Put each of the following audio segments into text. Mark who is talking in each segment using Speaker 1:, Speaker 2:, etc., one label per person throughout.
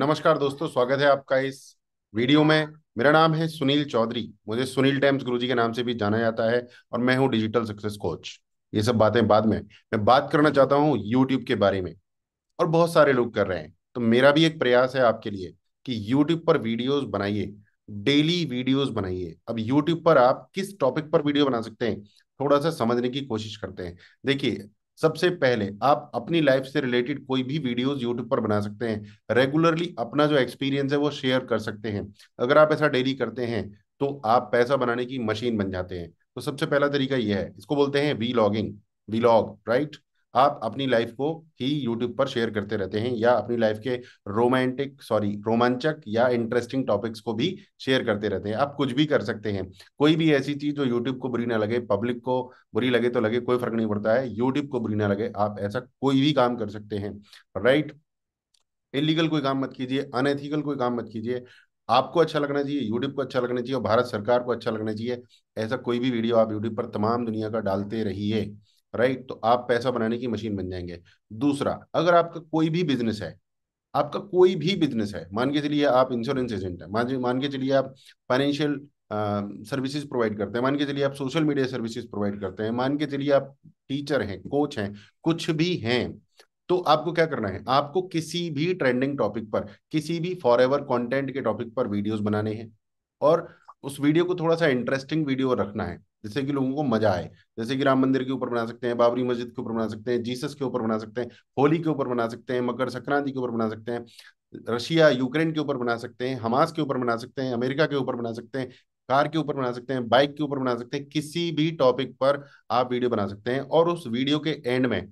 Speaker 1: नमस्कार दोस्तों स्वागत है आपका इस वीडियो में मेरा नाम है सुनील चौधरी मुझे सुनील टाइम्स गुरुजी के नाम से भी जाना जाता है और मैं हूं डिजिटल सक्सेस कोच ये सब बातें बाद में मैं बात करना चाहता हूं यूट्यूब के बारे में और बहुत सारे लोग कर रहे हैं तो मेरा भी एक प्रयास है आपके लिए कि यूट्यूब पर वीडियोज बनाइए डेली वीडियोज बनाइए अब यूट्यूब पर आप किस टॉपिक पर वीडियो बना सकते हैं थोड़ा सा समझने की कोशिश करते हैं देखिए सबसे पहले आप अपनी लाइफ से रिलेटेड कोई भी वीडियोस यूट्यूब पर बना सकते हैं रेगुलरली अपना जो एक्सपीरियंस है वो शेयर कर सकते हैं अगर आप ऐसा डेली करते हैं तो आप पैसा बनाने की मशीन बन जाते हैं तो सबसे पहला तरीका यह है इसको बोलते हैं vlogging vlog right आप अपनी लाइफ को ही यूट्यूब पर शेयर करते रहते हैं या अपनी लाइफ के रोमांटिक सॉरी रोमांचक या इंटरेस्टिंग टॉपिक्स को भी शेयर करते रहते हैं आप कुछ भी कर सकते हैं कोई भी ऐसी चीज जो यूट्यूब को बुरी ना लगे पब्लिक को बुरी लगे तो लगे कोई फर्क नहीं पड़ता है यूट्यूब को बुरी ना लगे आप ऐसा कोई भी काम कर सकते हैं राइट इलीगल कोई काम मत कीजिए अनएथिकल कोई काम मत कीजिए आपको अच्छा लगना चाहिए यूट्यूब को अच्छा लगना चाहिए और भारत सरकार को अच्छा लगना चाहिए ऐसा कोई भी वीडियो आप यूट्यूब पर तमाम दुनिया का डालते रहिए राइट तो आप पैसा बनाने की मशीन बन जाएंगे दूसरा अगर आपका कोई भी बिजनेस है आपका कोई भी बिजनेस है मान के चलिए आप इंश्योरेंस एजेंट हैं मान मान के चलिए आप फाइनेंशियल सर्विसेज प्रोवाइड करते हैं मान के चलिए आप सोशल मीडिया सर्विसेज प्रोवाइड करते हैं मान के चलिए आप टीचर हैं कोच हैं कुछ भी हैं तो आपको क्या करना है आपको किसी भी ट्रेंडिंग टॉपिक पर किसी भी फॉर एवर कॉन्टेंट के टॉपिक पर वीडियोज बनाने हैं और उस वीडियो को थोड़ा सा इंटरेस्टिंग वीडियो रखना है जिससे कि लोगों को मजा आए जैसे कि राम मंदिर के ऊपर बना सकते हैं बाबरी मस्जिद के ऊपर बना सकते हैं जीसस के ऊपर बना सकते हैं होली के ऊपर बना सकते हैं मकर संक्रांति के ऊपर बना सकते हैं रशिया यूक्रेन के ऊपर बना सकते हैं हमास के ऊपर बना सकते हैं अमेरिका के ऊपर बना सकते हैं कार के ऊपर बना सकते हैं बाइक के ऊपर बना सकते हैं किसी भी टॉपिक पर आप वीडियो बना सकते हैं और उस वीडियो के एंड में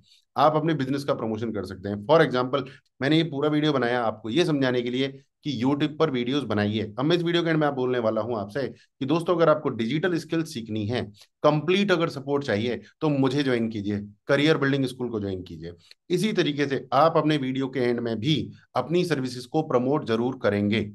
Speaker 1: आप अपने बिजनेस का प्रमोशन कर सकते हैं फॉर एग्जाम्पल मैंने ये पूरा वीडियो बनाया आपको ये समझाने के लिए कि यूट्यूब पर वीडियोस बनाइए अब मैं इस वीडियो के एंड में आप बोलने वाला हूं आपसे कि दोस्तों अगर आपको डिजिटल स्किल सीखनी है कंप्लीट अगर सपोर्ट चाहिए तो मुझे ज्वाइन कीजिए करियर बिल्डिंग स्कूल को ज्वाइन कीजिए इसी तरीके से आप अपने वीडियो के एंड में भी अपनी सर्विसेज को प्रमोट जरूर करेंगे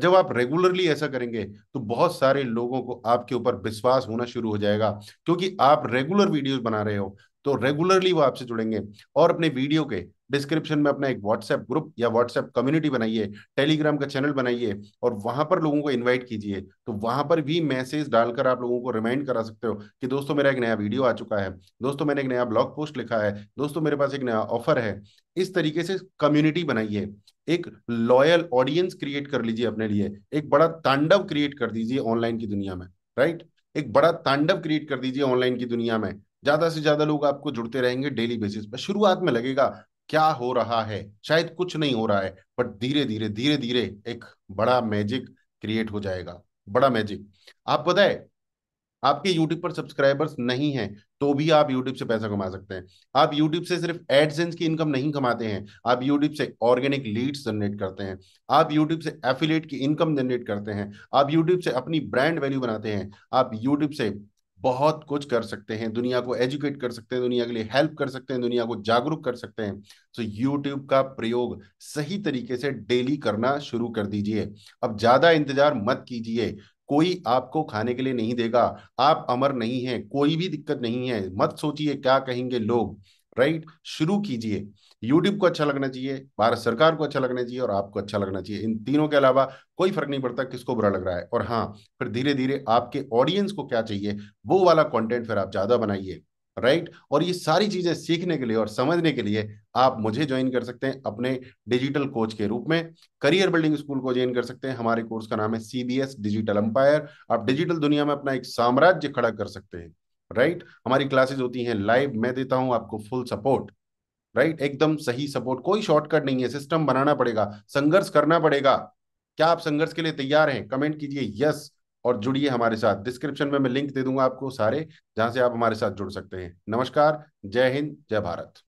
Speaker 1: जब आप रेगुलरली ऐसा करेंगे तो बहुत सारे लोगों को आपके ऊपर विश्वास होना शुरू हो जाएगा क्योंकि आप रेगुलर वीडियोस बना रहे हो तो रेगुलरली वो आपसे जुड़ेंगे और अपने वीडियो के डिस्क्रिप्शन में अपना एक व्हाट्सएप ग्रुप या व्हाट्सएप कम्युनिटी बनाइए टेलीग्राम का चैनल बनाइए और वहां पर लोगों को इनवाइट कीजिए तो वहां पर भी मैसेज डालकर आप लोगों को रिमाइंड करा सकते हो कि दोस्तों मेरा एक नया वीडियो आ चुका है दोस्तों मैंने एक नया ब्लॉग पोस्ट लिखा है दोस्तों मेरे पास एक नया ऑफर है इस तरीके से कम्युनिटी बनाइए एक लॉयल ऑडियंस क्रिएट कर लीजिए अपने लिए एक बड़ा तांडव क्रिएट कर दीजिए ऑनलाइन की दुनिया में राइट एक बड़ा तांडव क्रिएट कर दीजिए ऑनलाइन की दुनिया में ज्यादा से ज्यादा लोग आपको जुड़ते रहेंगे डेली बेसिस पर शुरुआत में लगेगा क्या हो रहा है शायद कुछ नहीं हो रहा है बट धीरे धीरे धीरे धीरे एक बड़ा मैजिक क्रिएट हो जाएगा बड़ा मैजिक आप बताए आपके YouTube पर सब्सक्राइबर्स नहीं हैं तो भी आप YouTube से पैसा कमा सकते हैं आप YouTube से सिर्फ एडसेंस की इनकम नहीं कमाते हैं आप YouTube से ऑर्गेनिक लीड्स जनरेट करते हैं आप YouTube से एफिलेट की इनकम जनरेट करते हैं आप YouTube से अपनी ब्रांड वैल्यू बनाते हैं आप यूट्यूब से बहुत कुछ कर सकते हैं दुनिया को एजुकेट कर सकते हैं दुनिया के लिए हेल्प कर सकते हैं दुनिया को जागरूक कर सकते हैं तो यूट्यूब का प्रयोग सही तरीके से डेली करना शुरू कर दीजिए अब ज़्यादा इंतजार मत कीजिए कोई आपको खाने के लिए नहीं देगा आप अमर नहीं है कोई भी दिक्कत नहीं है मत सोचिए क्या कहेंगे लोग राइट शुरू कीजिए यूट्यूब को अच्छा लगना चाहिए भारत सरकार को अच्छा लगना चाहिए और आपको अच्छा लगना चाहिए इन तीनों के अलावा कोई फर्क नहीं पड़ता किसको बुरा लग रहा है और हाँ फिर धीरे धीरे आपके ऑडियंस को क्या चाहिए वो वाला कंटेंट फिर आप ज्यादा बनाइए राइट और ये सारी चीजें सीखने के लिए और समझने के लिए आप मुझे ज्वाइन कर सकते हैं अपने डिजिटल कोच के रूप में करियर बिल्डिंग स्कूल को ज्वाइन कर सकते हैं हमारे कोर्स का नाम है सीबीएस डिजिटल अंपायर आप डिजिटल दुनिया में अपना एक साम्राज्य खड़ा कर सकते हैं राइट हमारी क्लासेज होती हैं लाइव मैं देता हूं आपको फुल सपोर्ट राइट एकदम सही सपोर्ट कोई शॉर्टकट नहीं है सिस्टम बनाना पड़ेगा संघर्ष करना पड़ेगा क्या आप संघर्ष के लिए तैयार हैं कमेंट कीजिए यस और जुड़िए हमारे साथ डिस्क्रिप्शन में मैं लिंक दे दूंगा आपको सारे जहां से आप हमारे साथ जुड़ सकते हैं नमस्कार जय हिंद जय भारत